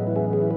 Thank you.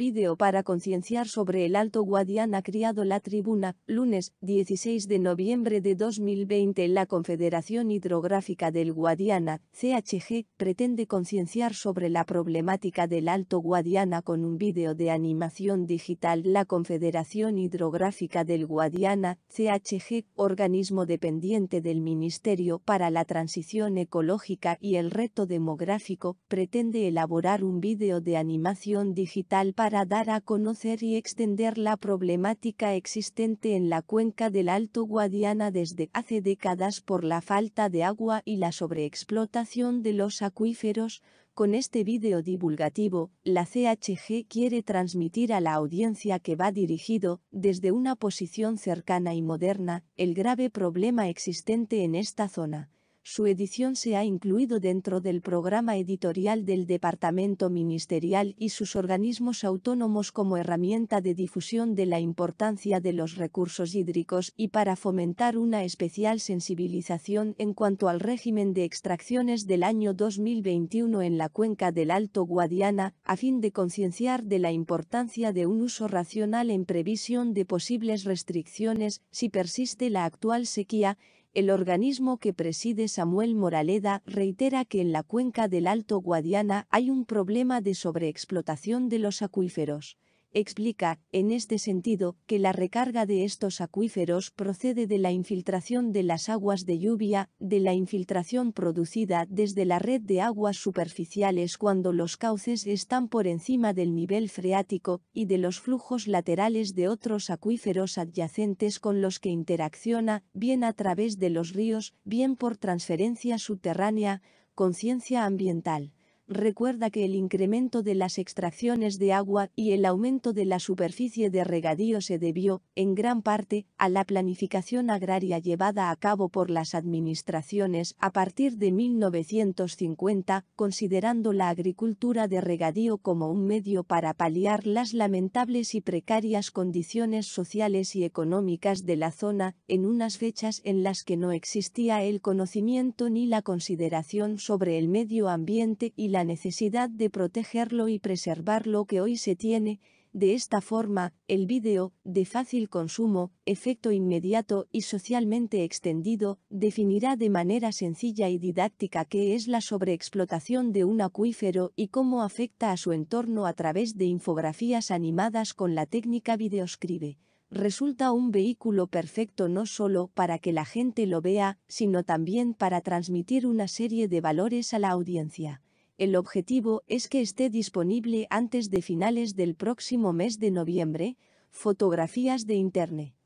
vídeo para concienciar sobre el Alto Guadiana criado la tribuna, lunes, 16 de noviembre de 2020. La Confederación Hidrográfica del Guadiana, CHG, pretende concienciar sobre la problemática del Alto Guadiana con un vídeo de animación digital. La Confederación Hidrográfica del Guadiana, CHG, organismo dependiente del Ministerio para la Transición Ecológica y el Reto Demográfico, pretende elaborar un vídeo de animación digital para para dar a conocer y extender la problemática existente en la cuenca del Alto Guadiana desde hace décadas por la falta de agua y la sobreexplotación de los acuíferos, con este vídeo divulgativo, la CHG quiere transmitir a la audiencia que va dirigido, desde una posición cercana y moderna, el grave problema existente en esta zona su edición se ha incluido dentro del programa editorial del Departamento Ministerial y sus organismos autónomos como herramienta de difusión de la importancia de los recursos hídricos y para fomentar una especial sensibilización en cuanto al régimen de extracciones del año 2021 en la cuenca del Alto Guadiana, a fin de concienciar de la importancia de un uso racional en previsión de posibles restricciones si persiste la actual sequía, el organismo que preside Samuel Moraleda reitera que en la cuenca del Alto Guadiana hay un problema de sobreexplotación de los acuíferos, explica, en este sentido, que la recarga de estos acuíferos procede de la infiltración de las aguas de lluvia, de la infiltración producida desde la red de aguas superficiales cuando los cauces están por encima del nivel freático, y de los flujos laterales de otros acuíferos adyacentes con los que interacciona, bien a través de los ríos, bien por transferencia subterránea, conciencia ambiental recuerda que el incremento de las extracciones de agua y el aumento de la superficie de regadío se debió, en gran parte, a la planificación agraria llevada a cabo por las administraciones a partir de 1950, considerando la agricultura de regadío como un medio para paliar las lamentables y precarias condiciones sociales y económicas de la zona, en unas fechas en las que no existía el conocimiento ni la consideración sobre el medio ambiente y la necesidad de protegerlo y preservar lo que hoy se tiene, de esta forma, el vídeo, de fácil consumo, efecto inmediato y socialmente extendido, definirá de manera sencilla y didáctica qué es la sobreexplotación de un acuífero y cómo afecta a su entorno a través de infografías animadas con la técnica videoscribe. Resulta un vehículo perfecto no solo para que la gente lo vea, sino también para transmitir una serie de valores a la audiencia. El objetivo es que esté disponible antes de finales del próximo mes de noviembre, fotografías de internet.